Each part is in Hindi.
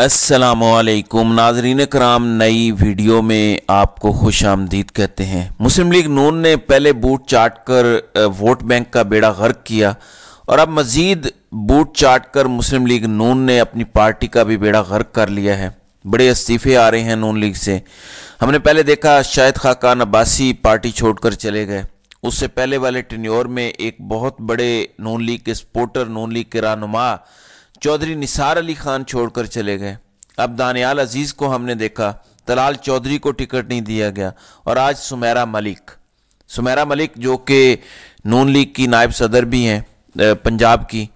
असलकुम नाजरीन कराम नई वीडियो में आपको खुश आमदीद कहते हैं मुस्लिम लीग नून ने पहले बूट चाट कर वोट बैंक का बेड़ा गर्क किया और अब मज़ीद बूट चाट कर मुस्लिम लीग नून ने अपनी पार्टी का भी बेड़ा गर्क कर लिया है बड़े इस्तीफ़े आ रहे हैं नून लीग से हमने पहले देखा शाहिद खाकान अब्बासी पार्टी छोड़कर चले गए उससे पहले वाले टन्योर में एक बहुत बड़े नून लीग के सपोर्टर नून लीग के रहनुमा चौधरी निसार अली खान छोड़कर चले गए अब दानियाल अजीज़ को हमने देखा तलाल चौधरी को टिकट नहीं दिया गया और आज सुमेरा मलिक सुमेरा मलिक जो कि नून लीग की नायब सदर भी हैं पंजाब की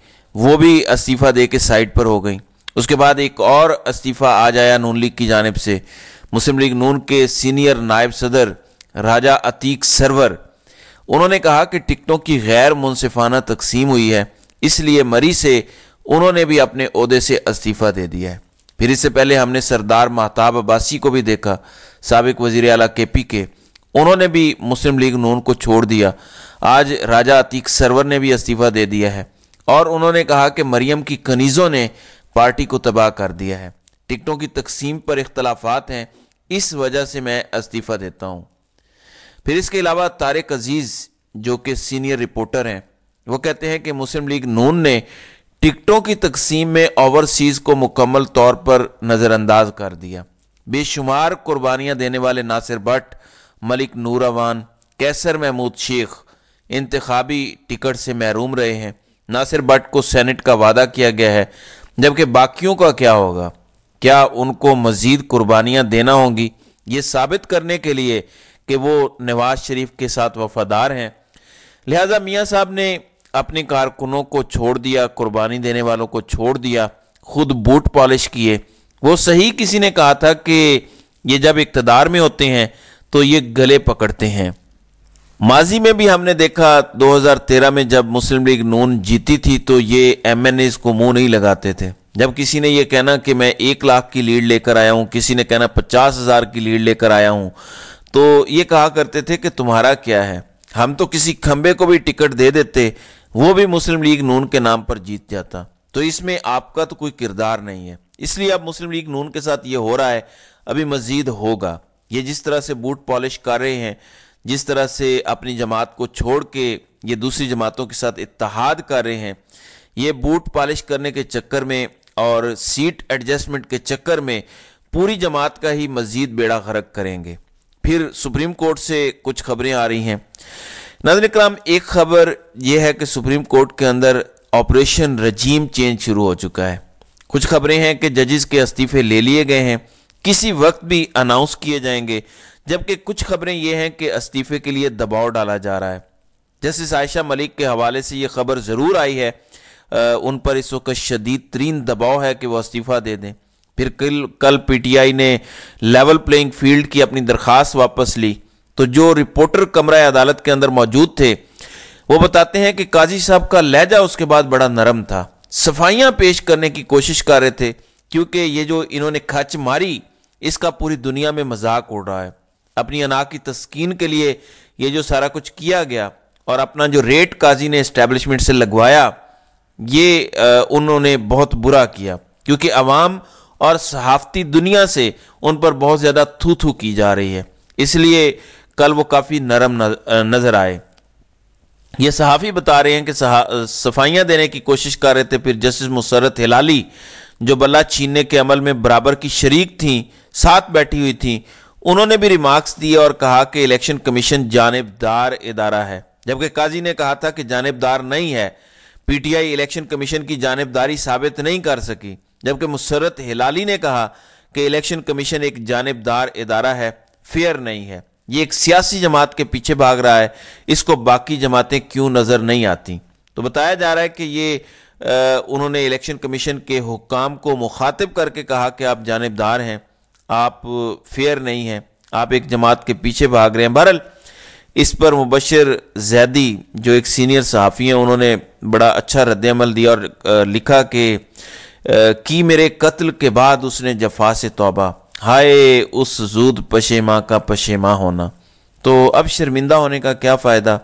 वो भी इस्तीफ़ा दे के साइड पर हो गई उसके बाद एक और इस्तीफ़ा आ जाया नून लीग की जानब से मुस्लिम लीग नून के सीनियर नायब सदर राजा अतीक सरवर उन्होंने कहा कि टिकटों की गैर मुनफाना तकसीम हुई है इसलिए मरी से उन्होंने भी अपने अहदे से इस्तीफ़ा दे दिया है फिर इससे पहले हमने सरदार महताब अब्बासी को भी देखा सबक वजीर अला के पी के उन्होंने भी मुस्लिम लीग नून को छोड़ दिया आज राजा अतीक सरवर ने भी इस्तीफ़ा दे दिया है और उन्होंने कहा कि मरियम की कनीज़ों ने पार्टी को तबाह कर दिया है टिकटों की तकसीम पर इख्तलाफात हैं इस वजह से मैं इस्तीफ़ा देता हूँ फिर इसके अलावा तारक अजीज़ जो कि सीनियर रिपोर्टर हैं वो कहते हैं कि मुस्लिम लीग नून ने टिकटों की तकसीम में ओवरसीज़ को मुकम्मल तौर पर नज़रअंदाज कर दिया बेशुमार कुर्बानियां देने वाले नासिर भट्ट मलिक नूरावान कैसर महमूद शेख इंतबी टिकट से महरूम रहे हैं नासिर भट्ट को सैनट का वादा किया गया है जबकि बाकियों का क्या होगा क्या उनको मज़ीद कुर्बानियाँ देना होंगी ये साबित करने के लिए कि वो नवाज शरीफ के साथ वफादार हैं लिहाजा मियाँ साहब ने अपने कारकुनों को छोड़ दिया कुर्बानी देने वालों को छोड़ दिया खुद बूट पॉलिश किए वो सही किसी ने कहा था कि ये जब इकतदार में होते हैं तो ये गले पकड़ते हैं माजी में भी हमने देखा 2013 में जब मुस्लिम लीग नून जीती थी तो ये एम एन को मुंह नहीं लगाते थे जब किसी ने यह कहना कि मैं एक लाख की लीड लेकर आया हूँ किसी ने कहना पचास हज़ार की लीड लेकर आया हूँ तो ये कहा करते थे कि तुम्हारा क्या है हम तो किसी खंबे को भी टिकट दे देते वो भी मुस्लिम लीग नून के नाम पर जीत जाता तो इसमें आपका तो कोई किरदार नहीं है इसलिए अब मुस्लिम लीग नून के साथ ये हो रहा है अभी मजीद होगा ये जिस तरह से बूट पॉलिश कर रहे हैं जिस तरह से अपनी जमात को छोड़ के ये दूसरी जमातों के साथ इतिहाद कर रहे हैं ये बूट पॉलिश करने के चक्कर में और सीट एडजस्टमेंट के चक्कर में पूरी जमात का ही मजीद बेड़ा खरक करेंगे फिर सुप्रीम कोर्ट से कुछ खबरें आ रही हैं नाजन कराम एक खबर यह है कि सुप्रीम कोर्ट के अंदर ऑपरेशन रजीम चेंज शुरू हो चुका है कुछ खबरें हैं कि जजेस के इस्तीफे ले लिए गए हैं किसी वक्त भी अनाउंस किए जाएंगे जबकि कुछ खबरें यह हैं कि इस्तीफे के लिए दबाव डाला जा रहा है जस्टिस आयशा मलिक के हवाले से यह खबर ज़रूर आई है आ, उन पर इस वक्त शदीद तरीन दबाव है कि वह इस्तीफ़ा दे दें फिर कल कल आई ने लेवल प्लेइंग फील्ड की अपनी दरख्वास्त वापस ली तो जो रिपोर्टर कमरा अदालत के अंदर मौजूद थे वो बताते हैं कि काजी साहब का लहजा उसके बाद बड़ा नरम था सफाइयाँ पेश करने की कोशिश कर रहे थे क्योंकि ये जो इन्होंने खच मारी इसका पूरी दुनिया में मजाक उड़ रहा है अपनी अना की तस्कीन के लिए ये जो सारा कुछ किया गया और अपना जो रेट काजी ने इस्टेब्लिशमेंट से लगवाया ये उन्होंने बहुत बुरा किया क्योंकि अवाम और सहाफ़ती दुनिया से उन पर बहुत ज़्यादा थू थू की जा रही है इसलिए कल वो काफ़ी नरम नज़र आए ये सहाफ़ी बता रहे हैं कि सफाइयाँ देने की कोशिश कर रहे थे फिर जस्टिस मुसरत हिलाली जो बल्ला छीनने के अमल में बराबर की शरीक थी साथ बैठी हुई थी उन्होंने भी रिमार्क्स दिए और कहा कि इलेक्शन कमीशन जानबदार इदारा है जबकि काजी ने कहा था कि जानबदार नहीं है पीटीआई इलेक्शन कमीशन की जानबदारी साबित नहीं कर सकी जबकि मुसरत हिलाली ने कहा कि इलेक्शन कमीशन एक जानबदार इदारा है फेयर नहीं है ये एक सियासी जमात के पीछे भाग रहा है इसको बाकी जमातें क्यों नज़र नहीं आती तो बताया जा रहा है कि ये आ, उन्होंने इलेक्शन कमीशन के हुकाम को मुखातिब करके कहा कि आप जानबदार हैं आप फेयर नहीं हैं आप एक जमात के पीछे भाग रहे हैं बहरल इस पर मुबशर जैदी जो एक सीनियर सहाफ़ी हैं उन्होंने बड़ा अच्छा रद्दमल दिया और लिखा कि की मेरे कत्ल के बाद उसने जफा से तोबा हाय उस जूद पशेमा का पशेमा होना तो अब शर्मिंदा होने का क्या फ़ायदा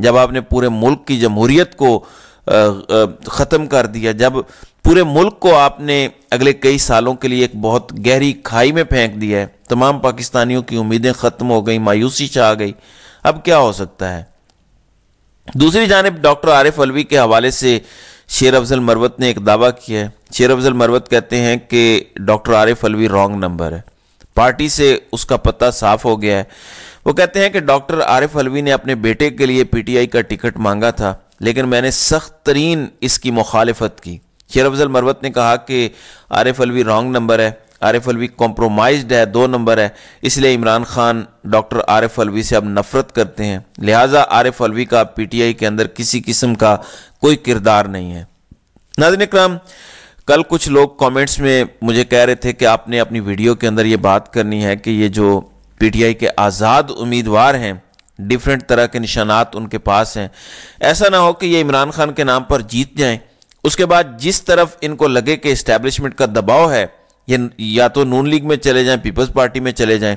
जब आपने पूरे मुल्क की जमहूरीत को ख़त्म कर दिया जब पूरे मुल्क को आपने अगले कई सालों के लिए एक बहुत गहरी खाई में फेंक दिया है तमाम पाकिस्तानियों की उम्मीदें ख़त्म हो गई मायूसी छा गई अब क्या हो सकता है दूसरी जानब डॉक्टर आरिफ अलवी के हवाले से शेर अफजल मरवत ने एक दावा किया है शेर अफजल मरवत कहते हैं कि doctor Arif Alvi wrong number है पार्टी से उसका पता साफ हो गया है वो कहते हैं कि डॉक्टर आरिफ अलवी ने अपने बेटे के लिए पीटीआई का टिकट मांगा था लेकिन मैंने सख्त तरीन इसकी मुखालफत की शेर अफजल मरवत ने कहा कि आरिफ अलवी रॉन्ग नंबर है आरिफ अलवी कॉम्प्रोमाइज्ड है दो नंबर है इसलिए इमरान खान डॉक्टर आरिफ अलवी से अब नफरत करते हैं लिहाजा आरिफ अलवी का पीटीआई के अंदर किसी किस्म का कोई किरदार नहीं है नाजन इक्राम कल कुछ लोग कमेंट्स में मुझे कह रहे थे कि आपने अपनी वीडियो के अंदर ये बात करनी है कि ये जो पीटीआई के आज़ाद उम्मीदवार हैं डिफरेंट तरह के निशानात उनके पास हैं ऐसा ना हो कि ये इमरान खान के नाम पर जीत जाएं उसके बाद जिस तरफ इनको लगे कि इस्टेब्लिशमेंट का दबाव है या तो नून लीग में चले जाएं पीपल्स पार्टी में चले जाएं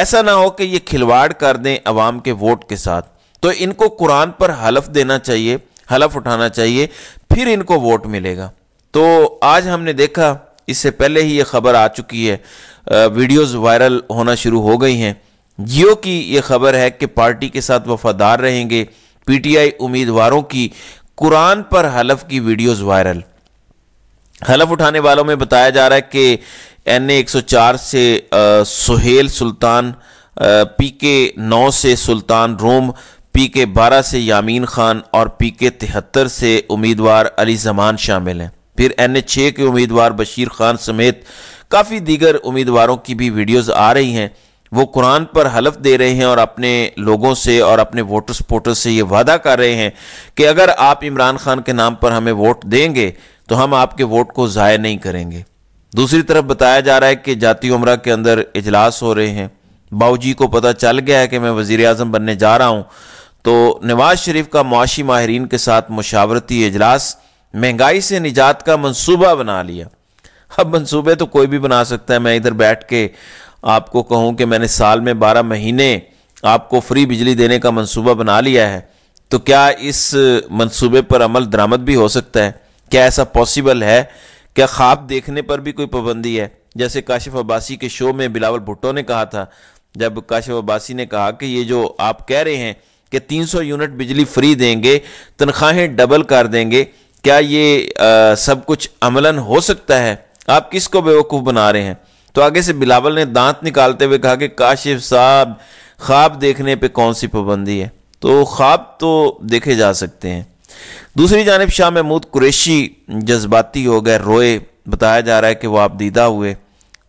ऐसा ना हो कि ये खिलवाड़ कर दें अवाम के वोट के साथ तो इनको कुरान पर हलफ देना चाहिए हलफ उठाना चाहिए फिर इनको वोट मिलेगा तो आज हमने देखा इससे पहले ही ये खबर आ चुकी है वीडियोस वायरल होना शुरू हो गई हैं जियो की ये खबर है कि पार्टी के साथ वफादार रहेंगे पीटीआई उम्मीदवारों की कुरान पर हलफ की वीडियोस वायरल हलफ उठाने वालों में बताया जा रहा है कि एन ए एक सौ चार से सुहेल सुल्तान पी के नौ से सुल्तान रोम पी के बारह से यामीन खान और पी के तिहत्तर से उम्मीदवार अली जमान शामिल हैं फिर एन ए छः के उम्मीदवार बशीर खान समेत काफ़ी दीगर उम्मीदवारों की भी वीडियोज़ आ रही हैं वो कुरान पर हलफ दे रहे हैं और अपने लोगों से और अपने वोटर सपोर्टर्स से ये वादा कर रहे हैं कि अगर आप इमरान खान के नाम पर हमें वोट देंगे तो हम आपके वोट को ज़ाय नहीं करेंगे दूसरी तरफ बताया जा रहा है कि जाती उम्र के अंदर इजलास हो रहे हैं बाबूजी को पता चल गया है कि मैं वज़ी अजम बनने जा रहा हूँ तो नवाज शरीफ का मुआशी माहरीन के साथ मुशावरती इजलास महंगाई से निजात का मनसूबा बना लिया अब मनसूबे तो कोई भी बना सकता है मैं इधर बैठ के आपको कहूँ कि मैंने साल में बारह महीने आपको फ्री बिजली देने का मंसूबा बना लिया है तो क्या इस मंसूबे पर अमल दरामद भी हो सकता है क्या ऐसा पॉसिबल है क्या ख्वाब देखने पर भी कोई पाबंदी है जैसे काशिफ अब्बासी के शो में बिलावल भुट्टो ने कहा था जब काशिफ अब्बासी ने कहा कि ये जो आप कह रहे हैं कि 300 यूनिट बिजली फ्री देंगे तनख्वाहें डबल कर देंगे क्या ये आ, सब कुछ अमलन हो सकता है आप किसको बेवकूफ़ बना रहे हैं तो आगे से बिलावल ने दांत निकालते हुए कहा कि काशिफ साहब ख्वाब देखने पे कौन सी पाबंदी है तो ख्वाब तो देखे जा सकते हैं दूसरी जानब शाह महमूद कुरेशी जज्बाती हो गए रोए बताया जा रहा है कि वह आप दीदा हुए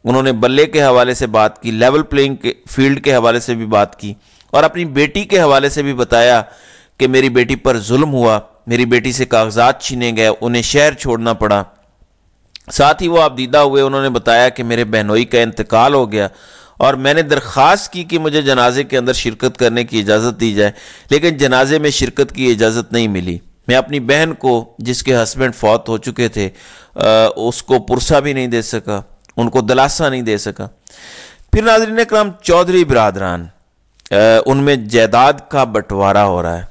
उन्होंने बल्ले के हवाले से बात की लेवल प्लेइंग के फील्ड के हवाले से भी बात की और अपनी बेटी के हवाले से भी बताया कि मेरी बेटी पर जुल्म हुआ मेरी बेटी से कागजात छीने गए उन्हें शहर छोड़ना पड़ा साथ ही वो आप दीदा हुए उन्होंने बताया कि मेरे बहनोई का इंतकाल हो गया और मैंने दरख्वास्त की कि मुझे जनाजे के अंदर शिरकत करने की इजाज़त दी जाए लेकिन जनाजे में शिरकत की इजाज़त नहीं मिली मैं अपनी बहन को जिसके हस्बैंड फौत हो चुके थे आ, उसको पुरसा भी नहीं दे सका उनको दलासा नहीं दे सका फिर नाजरीन कराम चौधरी बरदरान उनमें जायदाद का बंटवारा हो रहा है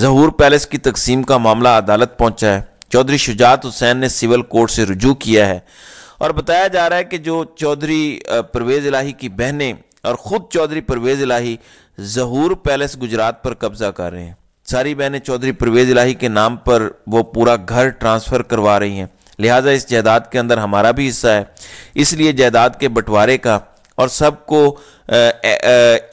जहूर पैलेस की तकसीम का मामला अदालत पहुँचा है चौधरी शुजात हुसैन ने सिविल कोर्ट से रुजू किया है और बताया जा रहा है कि जो चौधरी परवेज़ इलाही की बहनें और ख़ुद चौधरी परवेज़ इलाही जहूर पैलेस गुजरात पर कब्ज़ा कर रहे हैं सारी बहनें चौधरी परवेज़ इलाही के नाम पर वो पूरा घर ट्रांसफ़र करवा रही हैं लिहाजा इस जायदाद के अंदर हमारा भी हिस्सा है इसलिए जायदाद के बंटवारे का और सबको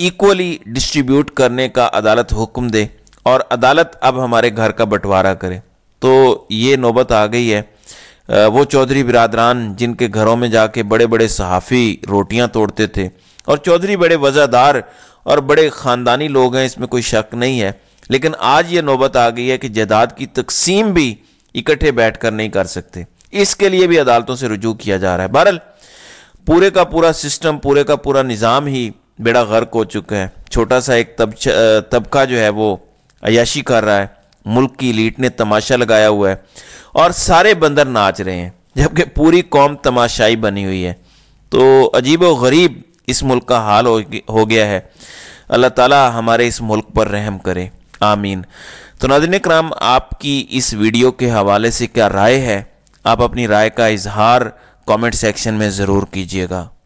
इक्वली डिस्ट्रीब्यूट करने का अदालत हुक्म दे और अदालत अब हमारे घर का बंटवारा करे तो ये नौबत आ गई है वो चौधरी बिरादरान जिनके घरों में जाके बड़े बड़े सहाफ़ी रोटियां तोड़ते थे और चौधरी बड़े वज़ादार और बड़े ख़ानदानी लोग हैं इसमें कोई शक नहीं है लेकिन आज ये नौबत आ गई है कि जदाद की तकसीम भी इकट्ठे बैठ कर नहीं कर सकते इसके लिए भी अदालतों से रजू किया जा रहा है बहरल पूरे का पूरा सिस्टम पूरे का पूरा निज़ाम ही बेड़ा गर्क हो चुका है छोटा सा एक तबका जो है वो अयाशी कर रहा है मुल्क की लीट ने तमाशा लगाया हुआ है और सारे बंदर नाच रहे हैं जबकि पूरी कौम तमाशाई बनी हुई है तो अजीब व गरीब इस मुल्क का हाल हो गया है अल्लाह ताला हमारे इस मुल्क पर रहम करे आमीन तो नादिन कराम आपकी इस वीडियो के हवाले से क्या राय है आप अपनी राय का इजहार कमेंट सेक्शन में ज़रूर कीजिएगा